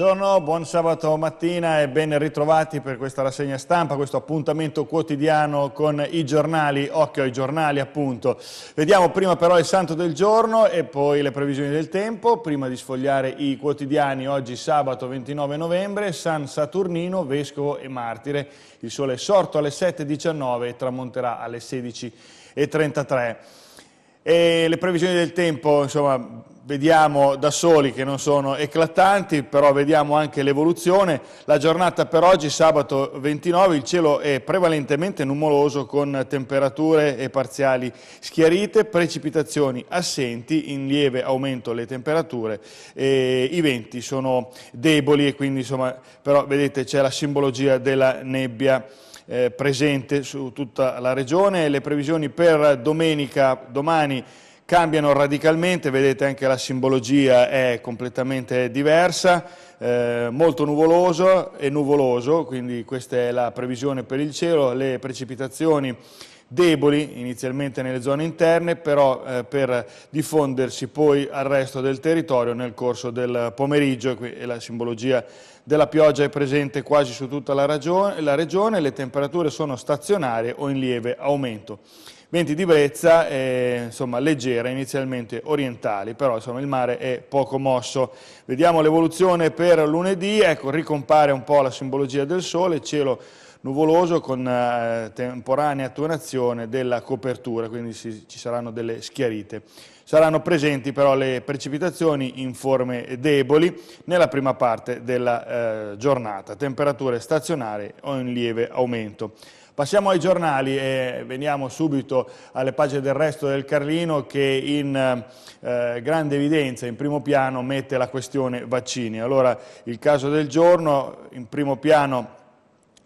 Buongiorno, buon sabato mattina e ben ritrovati per questa rassegna stampa, questo appuntamento quotidiano con i giornali, occhio ai giornali appunto. Vediamo prima però il santo del giorno e poi le previsioni del tempo, prima di sfogliare i quotidiani, oggi sabato 29 novembre, San Saturnino, vescovo e martire, il sole è sorto alle 7.19 e tramonterà alle 16.33. E le previsioni del tempo, insomma vediamo da soli che non sono eclatanti, però vediamo anche l'evoluzione. La giornata per oggi, sabato 29, il cielo è prevalentemente nuvoloso con temperature e parziali schiarite, precipitazioni assenti, in lieve aumento le temperature, i venti sono deboli e quindi insomma, però vedete c'è la simbologia della nebbia. Eh, presente su tutta la regione, le previsioni per domenica, domani cambiano radicalmente, vedete anche la simbologia è completamente diversa, eh, molto nuvoloso e nuvoloso, quindi questa è la previsione per il cielo, le precipitazioni deboli inizialmente nelle zone interne, però eh, per diffondersi poi al resto del territorio nel corso del pomeriggio e la simbologia della pioggia è presente quasi su tutta la, la regione, le temperature sono stazionarie o in lieve aumento. Venti di brezza, eh, insomma, leggera, inizialmente orientali, però insomma, il mare è poco mosso. Vediamo l'evoluzione per lunedì, ecco, ricompare un po' la simbologia del sole, cielo nuvoloso con eh, temporanea attenuazione della copertura, quindi si, ci saranno delle schiarite. Saranno presenti però le precipitazioni in forme deboli nella prima parte della eh, giornata, temperature stazionari o in lieve aumento. Passiamo ai giornali e veniamo subito alle pagine del resto del Carlino che in eh, grande evidenza, in primo piano, mette la questione vaccini. Allora, il caso del giorno, in primo piano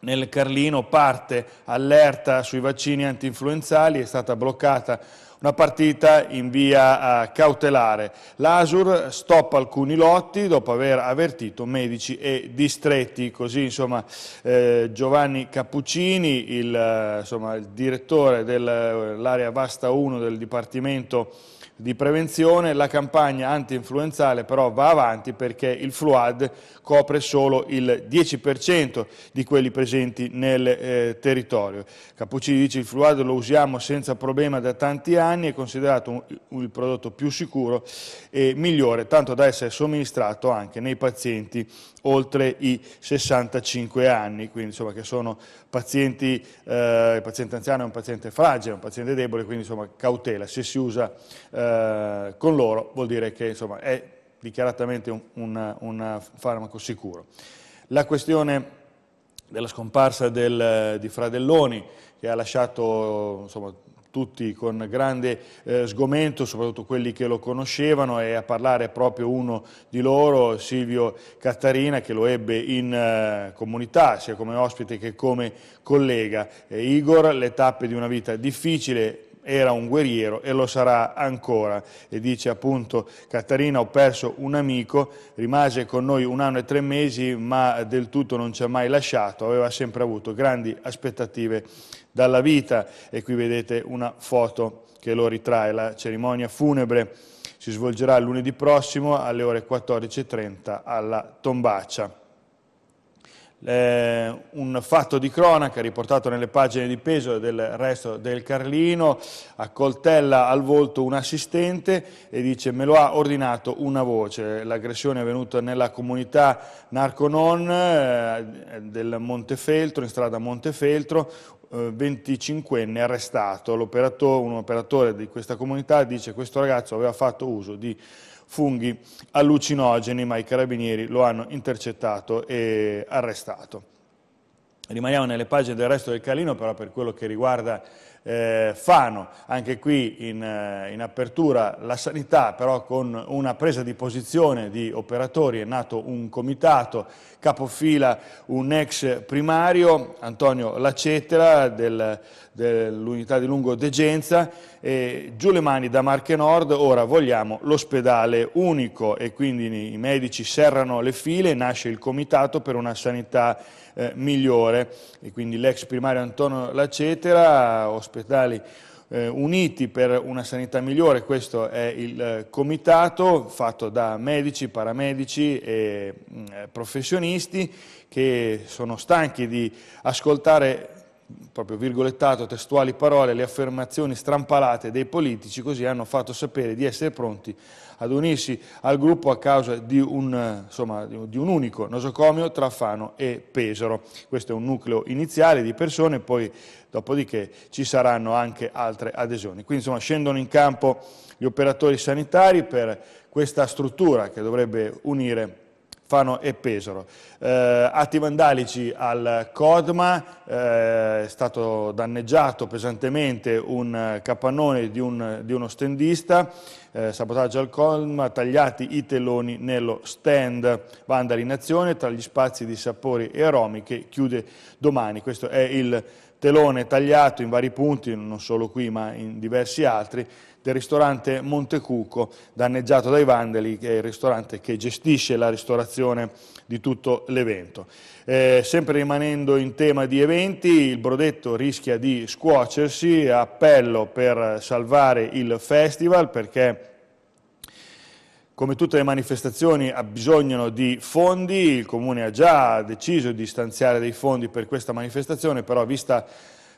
nel Carlino parte allerta sui vaccini antinfluenzali, è stata bloccata una partita in via eh, cautelare. L'Asur stoppa alcuni lotti dopo aver avvertito medici e distretti, così insomma, eh, Giovanni Cappuccini, il, eh, insomma, il direttore dell'area eh, Vasta 1 del Dipartimento di prevenzione, la campagna anti-influenzale però va avanti perché il Fluad copre solo il 10% di quelli presenti nel eh, territorio. Cappuccini dice che il Fluad lo usiamo senza problema da tanti anni, è considerato un, il prodotto più sicuro e migliore, tanto da essere somministrato anche nei pazienti oltre i 65 anni, quindi insomma che sono pazienti, eh, il paziente anziano è un paziente fragile, è un paziente debole, quindi insomma cautela, se si usa eh, eh, con loro vuol dire che insomma, è dichiaratamente un, un, un, farmaco sicuro. La questione della scomparsa del, di Fradelloni, che ha lasciato insomma, tutti con grande eh, sgomento, soprattutto quelli che lo conoscevano, e a parlare proprio uno di loro, Silvio Cattarina, che lo ebbe in eh, comunità, sia come ospite che come collega. Eh, Igor, le tappe di una vita difficile, era un guerriero e lo sarà ancora. E dice appunto Caterina, ho perso un amico, rimase con noi un anno e tre mesi ma del tutto non ci ha mai lasciato, aveva sempre avuto grandi aspettative dalla vita e qui vedete una foto che lo ritrae, la cerimonia funebre si svolgerà lunedì prossimo alle ore 14.30 alla Tombaccia. Eh, un fatto di cronaca riportato nelle pagine di peso del resto del Carlino, accoltella al volto un assistente e dice me lo ha ordinato una voce, l'aggressione è avvenuta nella comunità Narconon eh, del Montefeltro, in strada Montefeltro, 25enne eh, arrestato, operatore, un operatore di questa comunità dice che questo ragazzo aveva fatto uso di funghi allucinogeni, ma i carabinieri lo hanno intercettato e arrestato. Rimaniamo nelle pagine del resto del Calino, però per quello che riguarda eh, Fano, anche qui in, eh, in, apertura la sanità però con una presa di posizione di operatori, è nato un comitato, capofila un ex primario, Antonio Lacetera del, dell'unità di lungo degenza, eh, giù le mani da Marche Nord, ora vogliamo l'ospedale unico e quindi i medici serrano le file, nasce il comitato per una sanità eh, migliore. E quindi l'ex primario Antonio Lacetera, ospedali eh, uniti per una sanità migliore, questo è il eh, comitato fatto da medici, paramedici e mh, mm, eh, professionisti che sono stanchi di ascoltare proprio virgolettato testuali parole, le affermazioni strampalate dei politici, così hanno fatto sapere di essere pronti ad unirsi al gruppo a causa di un, insomma, di un unico nosocomio tra Fano e Pesaro. Questo è un nucleo iniziale di persone, poi dopodiché ci saranno anche altre adesioni. Quindi insomma, scendono in campo gli operatori sanitari per questa struttura che dovrebbe unire Fano e Pesaro. Eh, atti vandalici al Codma, eh, è stato danneggiato pesantemente un capannone di, un, di uno stendista, eh, sabotaggio al Codma, tagliati i teloni nello stand, vandali in azione tra gli spazi di sapori e aromi che chiude domani, questo è il telone tagliato in vari punti, non solo qui ma in diversi altri, del ristorante Montecuco, danneggiato dai vandali, che è il ristorante che gestisce la ristorazione di tutto l'evento. Eh, sempre rimanendo in tema di eventi, il Brodetto rischia di scuocersi, appello per salvare il festival perché come tutte le manifestazioni abbisognano di fondi, il Comune ha già deciso di stanziare dei fondi per questa manifestazione, però vista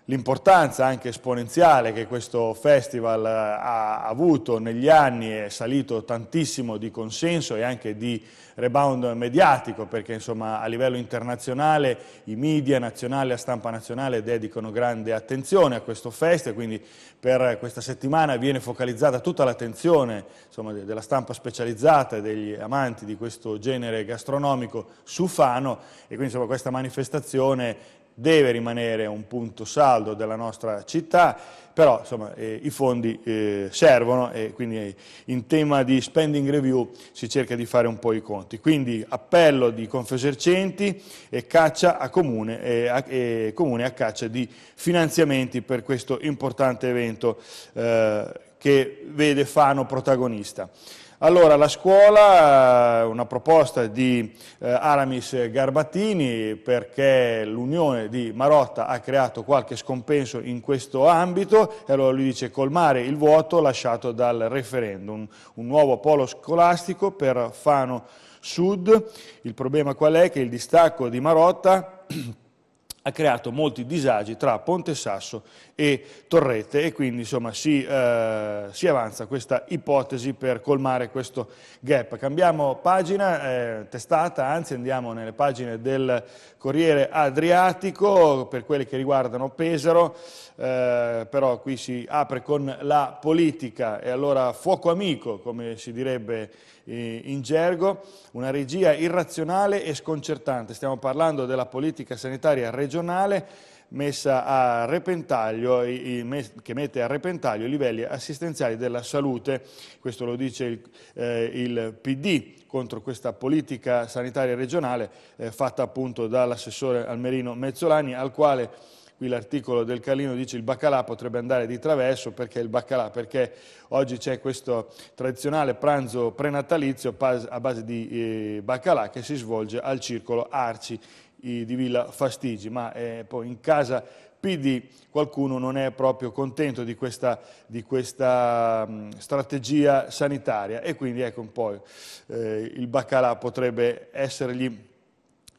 L'importanza anche esponenziale che questo festival eh, ha avuto negli anni è salito tantissimo di consenso e anche di rebound mediatico perché insomma, a livello internazionale i media nazionali a stampa nazionale dedicano grande attenzione a questo festival quindi per questa settimana viene focalizzata tutta l'attenzione della stampa specializzata e degli amanti di questo genere gastronomico su Fano e quindi insomma, questa manifestazione deve rimanere un punto saldo della nostra città, però insomma, eh, i fondi eh, servono e quindi eh, in tema di spending review si cerca di fare un po' i conti. Quindi appello di Confesercenti e, caccia a comune, e, a, e comune, a, caccia di finanziamenti per questo importante evento eh, che vede Fano protagonista. Allora, la scuola, eh, una proposta di eh, Aramis Garbattini perché l'unione di Marotta ha creato qualche scompenso in questo ambito e allora lui dice colmare il vuoto lasciato dal referendum, un nuovo polo scolastico per Fano Sud, il problema qual è? Che il distacco di Marotta ha creato molti disagi tra Ponte Sasso e Torrette e quindi insomma, si, eh, si, avanza questa ipotesi per colmare questo gap. Cambiamo pagina, eh, testata, anzi andiamo nelle pagine del Corriere Adriatico per quelle che riguardano Pesaro, eh, però qui si apre con la politica e allora fuoco amico come si direbbe eh, in gergo, una regia irrazionale e sconcertante. Stiamo parlando della politica sanitaria regionale messa a repentaglio, che mette a repentaglio i livelli assistenziali della salute. Questo lo dice il, eh, il PD contro questa politica sanitaria regionale eh, fatta appunto dall'assessore Almerino Mezzolani, al quale qui l'articolo del Carlino dice che il baccalà potrebbe andare di traverso perché il baccalà, perché oggi c'è questo tradizionale pranzo prenatalizio a base di eh, baccalà che si svolge al circolo Arci di Villa Fastigi, ma eh, poi in casa PD qualcuno non è proprio contento di questa, di questa mm, strategia sanitaria e quindi ecco un po' eh, il baccalà potrebbe essergli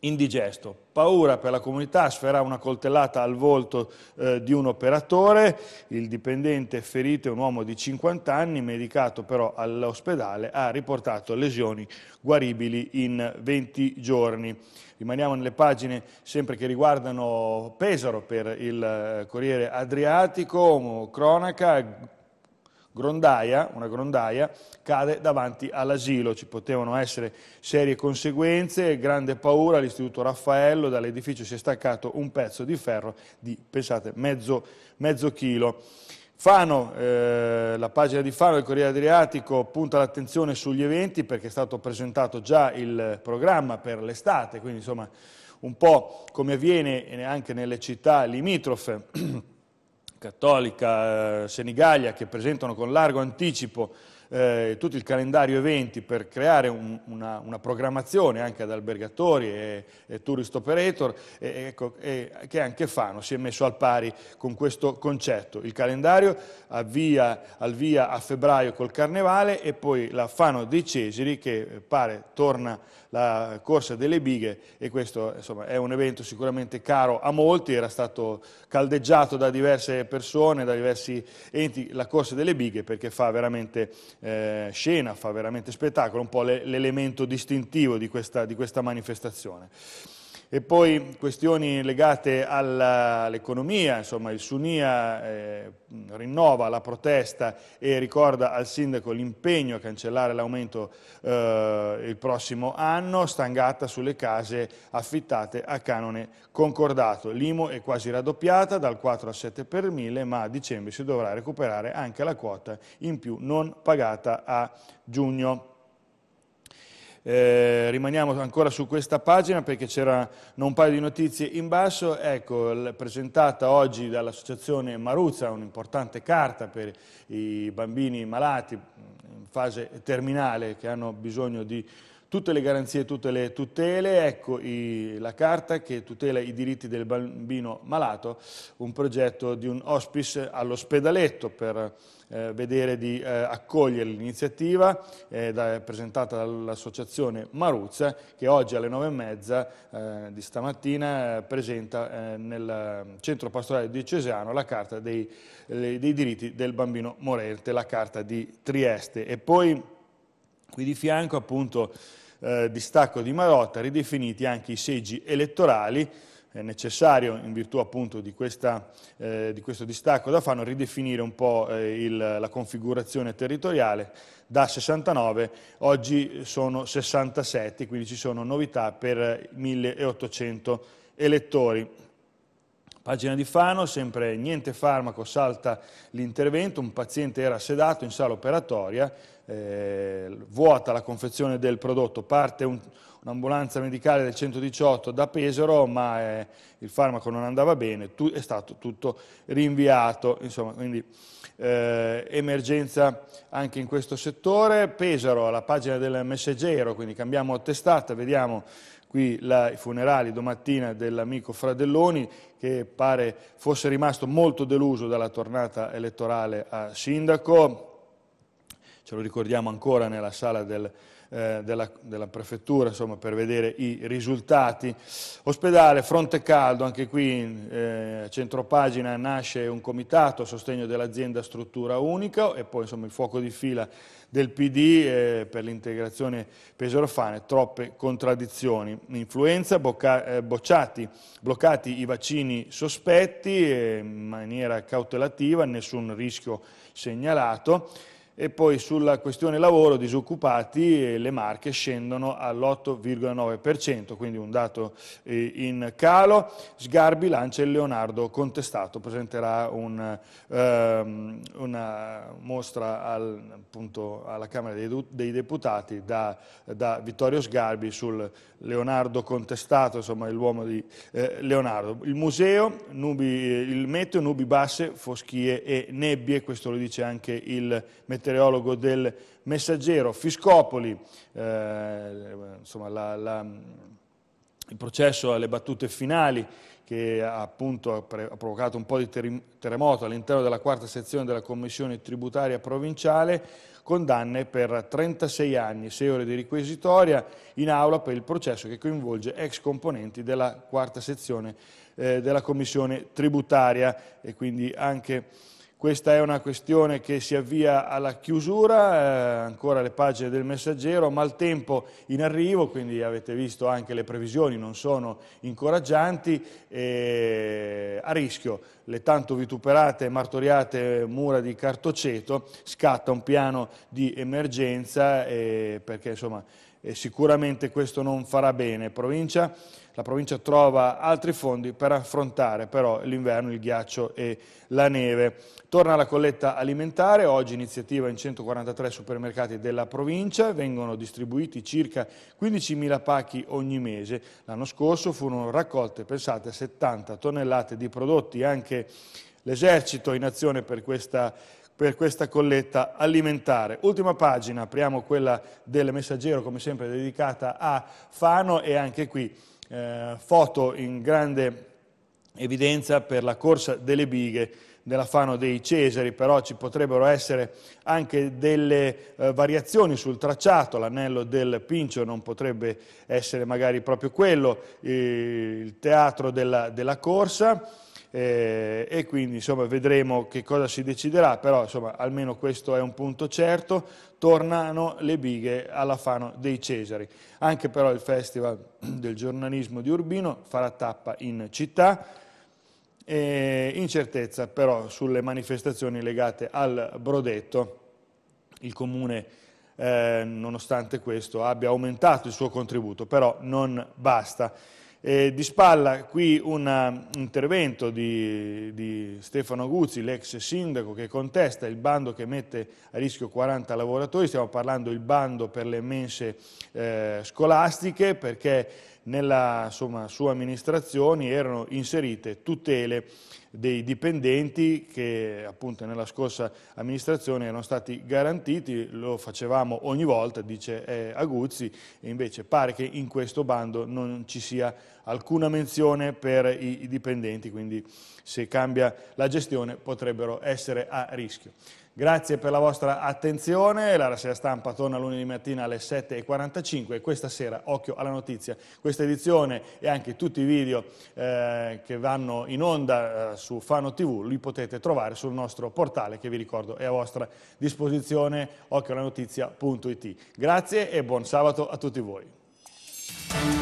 indigesto. Paura per la comunità, sferrà una coltellata al volto eh, di un operatore, il dipendente ferito è un uomo di 50 anni, medicato però all'ospedale, ha riportato lesioni guaribili in 20 giorni. Rimaniamo nelle pagine sempre che riguardano Pesaro per il eh, Corriere Adriatico, cronaca, grondaia, una grondaia, cade davanti all'asilo. Ci potevano essere serie conseguenze, grande paura, l'istituto Raffaello, dall'edificio si è staccato un pezzo di ferro di, pensate, mezzo, mezzo chilo. Fano, eh, la pagina di Fano del Corriere Adriatico punta l'attenzione sugli eventi perché è stato presentato già il programma per l'estate, quindi insomma un po' come avviene anche nelle città limitrofe. Cattolica, eh, Senigallia, che presentano con largo anticipo eh, tutto il calendario eventi per creare un, una, una, programmazione anche ad albergatori e, e tourist operator e, ecco, e, che anche Fano si è messo al pari con questo concetto. Il calendario avvia, avvia a febbraio col Carnevale e poi la Fano dei Cesiri che pare torna la Corsa delle Bighe e questo insomma, è un evento sicuramente caro a molti, era stato caldeggiato da diverse persone, da diversi enti, la Corsa delle Bighe perché fa veramente eh, scena, fa veramente spettacolo, un po' l'elemento distintivo di questa, di questa manifestazione. E poi questioni legate all'economia, insomma il Sunia eh, rinnova la protesta e ricorda al sindaco l'impegno a cancellare l'aumento eh, il prossimo anno, stangata sulle case affittate a canone concordato. L'IMO è quasi raddoppiata dal 4 al 7 per mille, ma a dicembre si dovrà recuperare anche la quota in più non pagata a giugno. Eh, rimaniamo ancora su questa pagina perché c'erano un paio di notizie in basso, ecco, presentata oggi dall'associazione Maruzza, un'importante carta per i bambini malati mm, in fase terminale che hanno bisogno di tutte le garanzie, tutte le tutele, ecco i, la carta che tutela i diritti del bambino malato, un progetto di un hospice all'ospedaletto per eh, vedere di eh, accogliere l'iniziativa eh, da, presentata dall'associazione Maruzza che oggi alle nove e mezza eh, di stamattina eh, presenta eh, nel centro pastorale di Cesano la carta dei, dei diritti del bambino morente, la carta di Trieste. E poi Qui di fianco appunto eh, distacco di Marotta, ridefiniti anche i seggi elettorali, è necessario in virtù appunto di, questa, eh, di questo distacco da Fano ridefinire un po' eh, il, la configurazione territoriale da 69, oggi sono 67, quindi ci sono novità per 1800 elettori. Pagina di Fano, sempre niente farmaco, salta l'intervento, un paziente era sedato in sala operatoria, eh, vuota la confezione del prodotto, parte un'ambulanza medicale del 118 da Pesaro, ma eh, il farmaco non andava bene, tu, è stato tutto rinviato, insomma, quindi eh, emergenza anche in questo settore. Pesaro, alla pagina del messaggero, quindi cambiamo testata, vediamo qui la, i funerali domattina dell'amico Fradelloni che pare fosse rimasto molto deluso dalla tornata elettorale a sindaco, ce lo ricordiamo ancora nella sala del, eh, della, della, prefettura insomma, per vedere i risultati. Ospedale Fronte Caldo, anche qui eh, a centropagina nasce un comitato a sostegno dell'azienda Struttura Unica e poi insomma, il fuoco di fila del PD eh, per l'integrazione pesorofane, troppe contraddizioni. Influenza, bocca, eh, bocciati, bloccati i vaccini sospetti eh, in maniera cautelativa, nessun rischio segnalato e poi sulla questione lavoro, disoccupati, le marche scendono all'8,9%, quindi un dato eh, in calo. Sgarbi lancia il Leonardo contestato, presenterà un, um, una mostra al, appunto, alla Camera dei, dei Deputati da, da, Vittorio Sgarbi sul Leonardo contestato, insomma l'uomo di eh, Leonardo. Il museo, nubi, il meteo, nubi basse, foschie e nebbie, questo lo dice anche il meteorologista meteorologo del Messaggero. Fiscopoli, eh, insomma, la, la, il processo alle battute finali che ha, appunto, ha provocato un po' di terremoto all'interno della quarta sezione della Commissione Tributaria Provinciale, condanne per 36 anni, 6 ore di requisitoria in aula per il processo che coinvolge ex componenti della quarta sezione eh, della Commissione Tributaria e quindi anche questa è una questione che si avvia alla chiusura, eh, ancora le pagine del messaggero, tempo in arrivo, quindi avete visto anche le previsioni non sono incoraggianti, eh, a rischio le tanto vituperate e martoriate mura di Cartoceto, scatta un piano di emergenza eh, perché insomma, eh, sicuramente questo non farà bene. Provincia, la provincia trova altri fondi per affrontare però l'inverno, il ghiaccio e la neve. Torna la colletta alimentare, oggi iniziativa in 143 supermercati della provincia, vengono distribuiti circa 15.000 pacchi ogni mese. L'anno scorso furono raccolte, pensate, 70 tonnellate di prodotti anche anche l'esercito in azione per questa, per questa colletta alimentare. Ultima pagina, apriamo quella del messaggero, come sempre dedicata a Fano e anche qui eh, foto in grande evidenza per la corsa delle bighe della Fano dei Cesari, però ci potrebbero essere anche delle eh, variazioni sul tracciato, l'anello del Pincio non potrebbe essere magari proprio quello, eh, il teatro della, della corsa, eh, e quindi insomma, vedremo che cosa si deciderà, però insomma, almeno questo è un punto certo, tornano le bighe alla Fano dei Cesari. Anche però il Festival del giornalismo di Urbino farà tappa in città, e incertezza però sulle manifestazioni legate al Brodetto, il comune eh, nonostante questo abbia aumentato il suo contributo, però non basta. Eh, di spalla qui un um, intervento di, di Stefano Guzzi, l'ex sindaco, che contesta il bando che mette a rischio 40 lavoratori, stiamo parlando del bando per le mense eh, scolastiche perché nella insomma, sua amministrazione erano inserite tutele dei dipendenti che appunto nella scorsa amministrazione erano stati garantiti, lo facevamo ogni volta, dice eh, Aguzzi, e invece pare che in questo bando non ci sia alcuna menzione per i, i dipendenti, quindi se cambia la gestione potrebbero essere a rischio. Grazie per la vostra attenzione, la rassegna stampa torna lunedì mattina alle 7.45 e questa sera, occhio alla notizia, questa edizione e anche tutti i video eh, che vanno in onda eh, su Fano TV li potete trovare sul nostro portale che vi ricordo è a vostra disposizione, occhioalanotizia.it. Grazie e buon sabato a tutti voi.